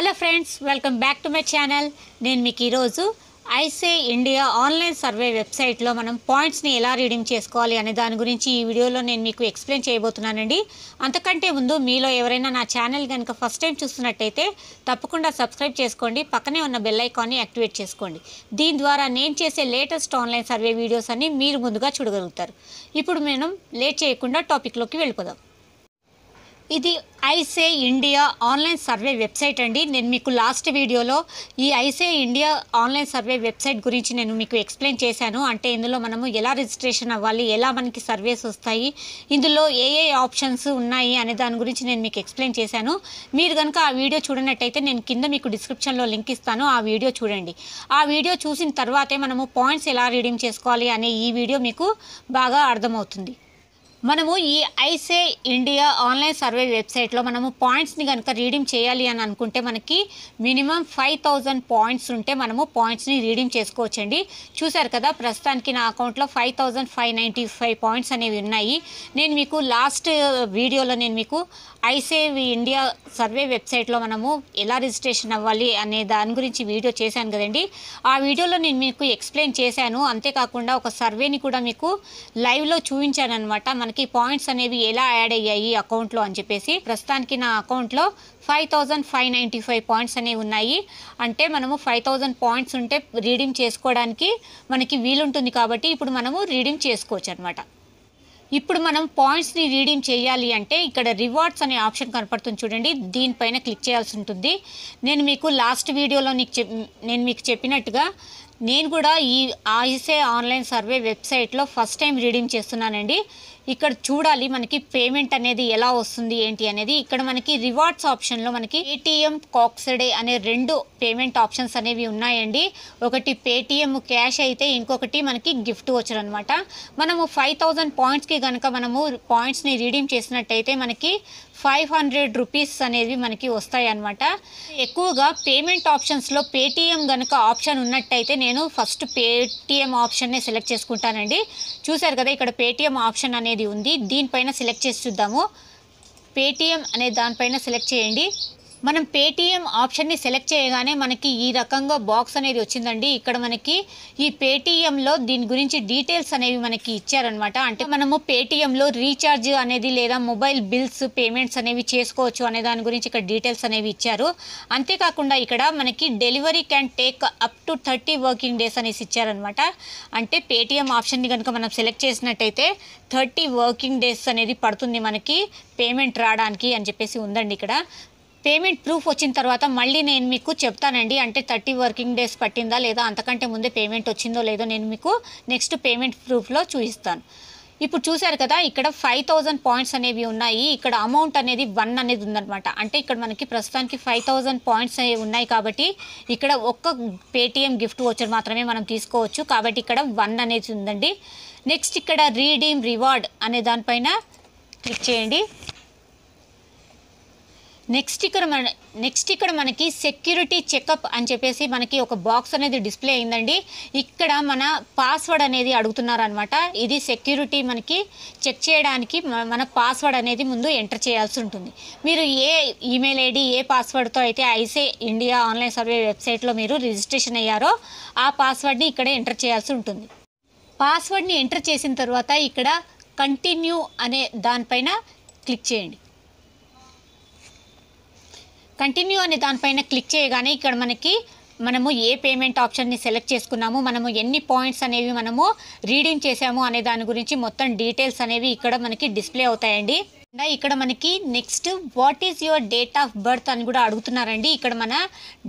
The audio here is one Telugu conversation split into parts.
hello friends welcome back to my channel నేను మీకు ఈరోజు ఐసే ఇండియా ఆన్లైన్ సర్వే వెబ్సైట్లో మనం పాయింట్స్ని ఎలా రీడింగ్ చేసుకోవాలి అనే దాని గురించి ఈ వీడియోలో నేను మీకు ఎక్స్ప్లెయిన్ చేయబోతున్నానండి అంతకంటే ముందు మీలో ఎవరైనా నా ఛానల్ కనుక ఫస్ట్ టైం చూస్తున్నట్టయితే తప్పకుండా సబ్స్క్రైబ్ చేసుకోండి పక్కనే ఉన్న బెల్ ఐకాన్ని యాక్టివేట్ చేసుకోండి దీని ద్వారా నేను చేసే లేటెస్ట్ ఆన్లైన్ సర్వే వీడియోస్ అన్ని మీరు ముందుగా చూడగలుగుతారు ఇప్పుడు మనం లేట్ చేయకుండా టాపిక్లోకి వెళ్ళిపోదాం ఇది iSay India online survey website అండి నేను మీకు లాస్ట్ వీడియోలో ఈ iSay India online survey website గురించి నేను మీకు ఎక్స్ప్లెయిన్ చేశాను అంటే ఇందులో మనము ఎలా రిజిస్ట్రేషన్ అవ్వాలి ఎలా మనకి సర్వేస్ వస్తాయి ఇందులో ఏ ఏ ఆప్షన్స్ ఉన్నాయి అనే దాని గురించి నేను మీకు ఎక్స్ప్లెయిన్ చేశాను మీరు కనుక ఆ వీడియో చూడనట్టయితే నేను కింద మీకు డిస్క్రిప్షన్లో లింక్ ఇస్తాను ఆ వీడియో చూడండి ఆ వీడియో చూసిన తర్వాతే మనము పాయింట్స్ ఎలా రీడింగ్ చేసుకోవాలి అనే ఈ వీడియో మీకు బాగా అర్థమవుతుంది మనము ఈ ఐసే ఇండియా ఆన్లైన్ సర్వే వెబ్సైట్లో మనము పాయింట్స్ని కనుక రీడింగ్ చేయాలి అని అనుకుంటే మనకి మినిమం ఫైవ్ థౌజండ్ పాయింట్స్ ఉంటే మనము పాయింట్స్ని రీడింగ్ చేసుకోవచ్చండి చూశారు కదా ప్రస్తుతానికి నా అకౌంట్లో five thousand five ninety five points అనేవి ఉన్నాయి నేను మీకు లాస్ట్ వీడియోలో నేను మీకు ఐసే ఇండియా సర్వే వెబ్సైట్లో మనము ఎలా రిజిస్ట్రేషన్ అవ్వాలి అనే దాని గురించి వీడియో చేశాను కదండి ఆ వీడియోలో నేను మీకు ఎక్స్ప్లెయిన్ చేశాను అంతేకాకుండా ఒక సర్వేని కూడా మీకు లైవ్లో చూపించాను అనమాట మనకి పాయింట్స్ అనేవి ఎలా యాడ్ అయ్యాయి అకౌంట్లో అని చెప్పేసి ప్రస్తుతానికి నా అకౌంట్లో five five ninety five points అనేవి ఉన్నాయి అంటే మనము ఫైవ్ థౌజండ్ పాయింట్స్ ఉంటే రీడింగ్ చేసుకోవడానికి మనకి వీలుంటుంది కాబట్టి ఇప్పుడు మనము రీడింగ్ చేసుకోవచ్చు అనమాట ఇప్పుడు మనం పాయింట్స్ని రీడీమ్ చేయాలి అంటే ఇక్కడ రివార్డ్స్ అనే ఆప్షన్ కనపడుతుంది చూడండి దీనిపైన క్లిక్ చేయాల్సి ఉంటుంది నేను మీకు లాస్ట్ వీడియోలో నీకు నేను మీకు చెప్పినట్టుగా నేను కూడా ఈ ఆయుసే ఆన్లైన్ సర్వే వెబ్సైట్లో ఫస్ట్ టైం రీడింగ్ చేస్తున్నానండి ఇక్కడ చూడాలి మనకి పేమెంట్ అనేది ఎలా వస్తుంది ఏంటి అనేది ఇక్కడ మనకి రివార్డ్స్ ఆప్షన్లో మనకి ఏటీఎం కాక్సడే అనే రెండు పేమెంట్ ఆప్షన్స్ అనేవి ఉన్నాయండి ఒకటి పేటీఎం క్యాష్ అయితే ఇంకొకటి మనకి గిఫ్ట్ వచ్చర్ అనమాట మనము ఫైవ్ థౌజండ్ పాయింట్స్కి కనుక మనము పాయింట్స్ని రీడీమ్ చేసినట్టయితే మనకి ఫైవ్ హండ్రెడ్ రూపీస్ అనేవి మనకి వస్తాయి అనమాట ఎక్కువగా పేమెంట్ ఆప్షన్స్లో పేటీఎం కనుక ఆప్షన్ ఉన్నట్టయితే నేను ఫస్ట్ పేటీఎం ఆప్షన్నే సెలెక్ట్ చేసుకుంటానండి చూసారు కదా ఇక్కడ పేటీఎం ఆప్షన్ అనేది ఉంది దీనిపైన సెలెక్ట్ చేసి చూద్దాము పేటీఎం అనే దానిపైన సెలెక్ట్ చేయండి మనం పేటీఎం ఆప్షన్ని సెలెక్ట్ చేయగానే మనకి ఈ రకంగా బాక్స్ అనేది వచ్చిందండి ఇక్కడ మనకి ఈ పేటీఎంలో దీని గురించి డీటెయిల్స్ అనేవి మనకి ఇచ్చారనమాట అంటే మనము పేటీఎంలో రీఛార్జ్ అనేది లేదా మొబైల్ బిల్స్ పేమెంట్స్ అనేవి చేసుకోవచ్చు అనే దాని గురించి ఇక్కడ డీటెయిల్స్ అనేవి ఇచ్చారు అంతేకాకుండా ఇక్కడ మనకి delivery can take up to thirty working days అనేసి ఇచ్చారనమాట అంటే పేటీఎం ఆప్షన్ని కనుక మనం సెలెక్ట్ చేసినట్టయితే థర్టీ వర్కింగ్ డేస్ అనేది పడుతుంది మనకి పేమెంట్ రావడానికి అని చెప్పేసి ఉందండి ఇక్కడ పేమెంట్ ప్రూఫ్ వచ్చిన తర్వాత మళ్ళీ నేను మీకు చెప్తానండి అంటే థర్టీ వర్కింగ్ డేస్ పట్టిందా లేదా అంతకంటే ముందే పేమెంట్ వచ్చిందో లేదో నేను మీకు నెక్స్ట్ పేమెంట్ ప్రూఫ్లో చూపిస్తాను ఇప్పుడు చూశారు కదా ఇక్కడ ఫైవ్ థౌజండ్ పాయింట్స్ అనేవి ఉన్నాయి ఇక్కడ అమౌంట్ అనేది వన్ అనేది ఉందనమాట అంటే ఇక్కడ మనకి ప్రస్తుతానికి ఫైవ్ థౌజండ్ పాయింట్స్ అనేవి ఉన్నాయి కాబట్టి ఇక్కడ ఒక్క పేటిఎం గిఫ్ట్ వచ్చర్ మాత్రమే మనం తీసుకోవచ్చు కాబట్టి ఇక్కడ వన్ అనేది ఉందండి నెక్స్ట్ ఇక్కడ రీడీమ్ రివార్డ్ అనే దానిపైన క్లిక్ చేయండి నెక్స్ట్ ఇక్కడ మన నెక్స్ట్ ఇక్కడ మనకి సెక్యూరిటీ చెకప్ అని చెప్పేసి మనకి ఒక బాక్స్ అనేది డిస్ప్లే అయిందండి ఇక్కడ మన పాస్వర్డ్ అనేది అడుగుతున్నారనమాట ఇది సెక్యూరిటీ మనకి చెక్ చేయడానికి మన పాస్వర్డ్ అనేది ముందు ఎంటర్ చేయాల్సి ఉంటుంది మీరు ఏ ఈమెయిల్ ఐడి ఏ పాస్వర్డ్తో అయితే ఐసే ఇండియా ఆన్లైన్ సర్వే వెబ్సైట్లో మీరు రిజిస్ట్రేషన్ అయ్యారో ఆ పాస్వర్డ్ని ఇక్కడ ఎంటర్ చేయాల్సి ఉంటుంది పాస్వర్డ్ని ఎంటర్ చేసిన తర్వాత ఇక్కడ కంటిన్యూ అనే దానిపైన క్లిక్ చేయండి కంటిన్యూ అనే దానిపైన క్లిక్ చేయగానే ఇక్కడ మనకి మనము ఏ పేమెంట్ ఆప్షన్ని సెలెక్ట్ చేసుకున్నాము మనము ఎన్ని పాయింట్స్ అనేవి మనము రీడింగ్ చేసాము అనే దాని గురించి మొత్తం డీటెయిల్స్ అనేవి ఇక్కడ మనకి డిస్ప్లే అవుతాయండి ఇక్కడ మనకి next what is your date of birth అని కూడా అడుగుతున్నారండి ఇక్కడ మన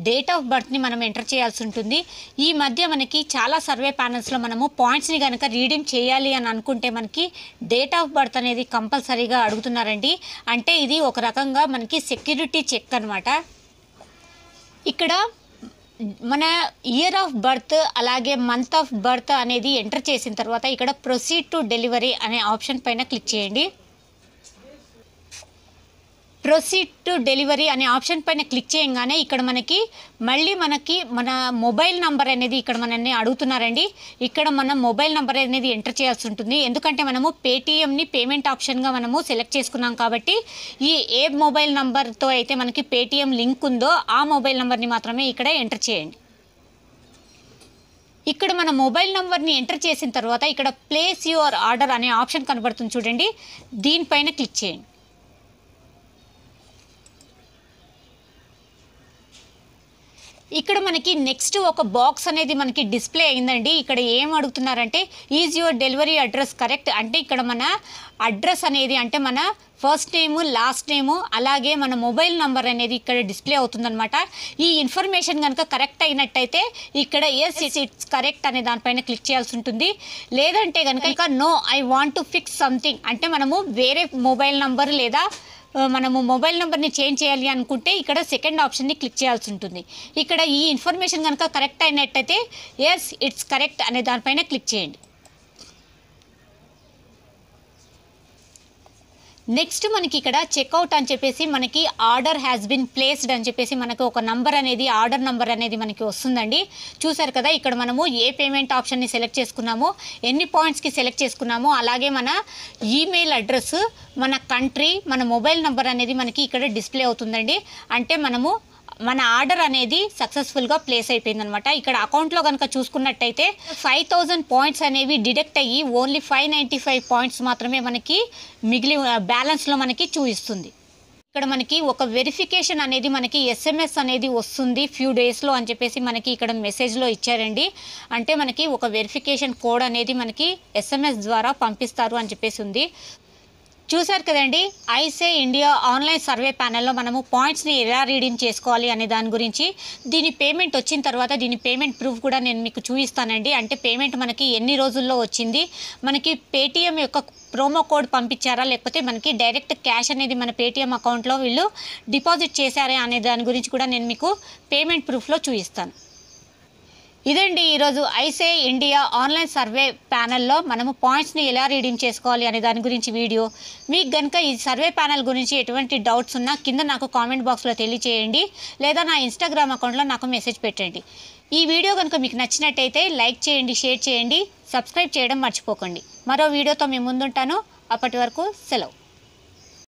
డేట్ ఆఫ్ బర్త్ని మనం ఎంటర్ చేయాల్సి ఉంటుంది ఈ మధ్య మనకి చాలా సర్వే ప్యానల్స్లో మనము పాయింట్స్ని కనుక రీడింగ్ చేయాలి అని అనుకుంటే మనకి డేట్ ఆఫ్ బర్త్ అనేది కంపల్సరీగా అడుగుతున్నారండి అంటే ఇది ఒక రకంగా మనకి సెక్యూరిటీ చెక్ అనమాట ఇక్కడ మన ఇయర్ ఆఫ్ బర్త్ అలాగే మంత్ ఆఫ్ బర్త్ అనేది ఎంటర్ చేసిన తర్వాత ఇక్కడ ప్రొసీడ్ టు డెలివరీ అనే ఆప్షన్ పైన క్లిక్ చేయండి ప్రొసీడ్ టు డెలివరీ అనే ఆప్షన్ పైన క్లిక్ చేయగానే ఇక్కడ మనకి మళ్ళీ మనకి మన మొబైల్ నంబర్ అనేది ఇక్కడ మనల్ని అడుగుతున్నారండి ఇక్కడ మనం మొబైల్ నంబర్ అనేది ఎంటర్ చేయాల్సి ఉంటుంది ఎందుకంటే మనము పేటీఎంని పేమెంట్ ఆప్షన్గా మనము సెలెక్ట్ చేసుకున్నాం కాబట్టి ఈ ఏ మొబైల్ నంబర్తో అయితే మనకి పేటీఎం లింక్ ఉందో ఆ మొబైల్ నంబర్ని మాత్రమే ఇక్కడ ఎంటర్ చేయండి ఇక్కడ మన మొబైల్ నంబర్ని ఎంటర్ చేసిన తర్వాత ఇక్కడ ప్లేస్ యువర్ ఆర్డర్ అనే ఆప్షన్ కనబడుతుంది చూడండి దీనిపైన క్లిక్ చేయండి ఇక్కడ మనకి నెక్స్ట్ ఒక బాక్స్ అనేది మనకి డిస్ప్లే అయిందండి ఇక్కడ ఏం అడుగుతున్నారంటే is your delivery address correct అంటే ఇక్కడ మన అడ్రస్ అనేది అంటే మన ఫస్ట్ నేము లాస్ట్ నేము అలాగే మన మొబైల్ నంబర్ అనేది ఇక్కడ డిస్ప్లే అవుతుందనమాట ఈ ఇన్ఫర్మేషన్ కనుక కరెక్ట్ అయినట్టయితే ఇక్కడ ఎస్ ఇట్స్ కరెక్ట్ అనే దానిపైన క్లిక్ చేయాల్సి ఉంటుంది లేదంటే కనుక ఇంకా no I want to fix something అంటే మనము వేరే మొబైల్ నంబర్ లేదా మనము మొబైల్ నెంబర్ని చేంజ్ చేయాలి అనుకుంటే ఇక్కడ సెకండ్ ఆప్షన్ని క్లిక్ చేయాల్సి ఉంటుంది ఇక్కడ ఈ ఇన్ఫర్మేషన్ కనుక కరెక్ట్ అయినట్టయితే ఎస్ ఇట్స్ కరెక్ట్ అనే దానిపైన క్లిక్ చేయండి నెక్స్ట్ మనకి ఇక్కడ చెక్అవుట్ అని చెప్పేసి మనకి ఆర్డర్ హ్యాస్ బిన్ ప్లేస్డ్ అని చెప్పేసి మనకు ఒక నంబర్ అనేది ఆర్డర్ నంబర్ అనేది మనకి వస్తుందండి చూసారు కదా ఇక్కడ మనము ఏ పేమెంట్ ఆప్షన్ని సెలెక్ట్ చేసుకున్నాము ఎన్ని పాయింట్స్కి సెలెక్ట్ చేసుకున్నాము అలాగే మన ఈమెయిల్ అడ్రస్ మన కంట్రీ మన మొబైల్ నంబర్ అనేది మనకి ఇక్కడ డిస్ప్లే అవుతుందండి అంటే మనము మన ఆర్డర్ అనేది సక్సెస్ఫుల్గా ప్లేస్ అయిపోయింది అనమాట ఇక్కడ అకౌంట్లో కనుక చూసుకున్నట్టయితే ఫైవ్ థౌజండ్ పాయింట్స్ అనేవి డిడక్ట్ అయ్యి only five ninety five points మాత్రమే మనకి మిగిలి బ్యాలెన్స్లో మనకి చూపిస్తుంది ఇక్కడ మనకి ఒక వెరిఫికేషన్ అనేది మనకి ఎస్ఎంఎస్ అనేది వస్తుంది ఫ్యూ డేస్లో అని చెప్పేసి మనకి ఇక్కడ మెసేజ్లో ఇచ్చారండి అంటే మనకి ఒక వెరిఫికేషన్ కోడ్ అనేది మనకి ఎస్ఎంఎస్ ద్వారా పంపిస్తారు అని చెప్పేసి ఉంది చూశారు కదండి ఐసే ఇండియా ఆన్లైన్ సర్వే ప్యానల్లో మనము పాయింట్స్ని ఎలా రీడింగ్ చేసుకోవాలి అనే దాని గురించి దీని పేమెంట్ వచ్చిన తర్వాత దీని పేమెంట్ ప్రూఫ్ కూడా నేను మీకు చూపిస్తానండి అంటే పేమెంట్ మనకి ఎన్ని రోజుల్లో వచ్చింది మనకి పేటీఎం యొక్క ప్రోమో కోడ్ పంపించారా లేకపోతే మనకి డైరెక్ట్ క్యాష్ అనేది మన పేటీఎం అకౌంట్లో వీళ్ళు డిపాజిట్ చేశారా అనే దాని గురించి కూడా నేను మీకు పేమెంట్ ప్రూఫ్లో చూపిస్తాను ఇదండి ఈరోజు ఐసే ఇండియా ఆన్లైన్ సర్వే ప్యానల్లో మనము పాయింట్స్ని ఎలా రీడింగ్ చేసుకోవాలి అనే దాని గురించి వీడియో మీకు కనుక ఈ సర్వే ప్యానల్ గురించి ఎటువంటి డౌట్స్ ఉన్నా కింద నాకు కామెంట్ బాక్స్లో తెలియచేయండి లేదా నా ఇన్స్టాగ్రామ్ అకౌంట్లో నాకు మెసేజ్ పెట్టండి ఈ వీడియో కనుక మీకు నచ్చినట్టయితే లైక్ చేయండి షేర్ చేయండి సబ్స్క్రైబ్ చేయడం మర్చిపోకండి మరో వీడియోతో మేము ముందుంటాను అప్పటి వరకు సెలవు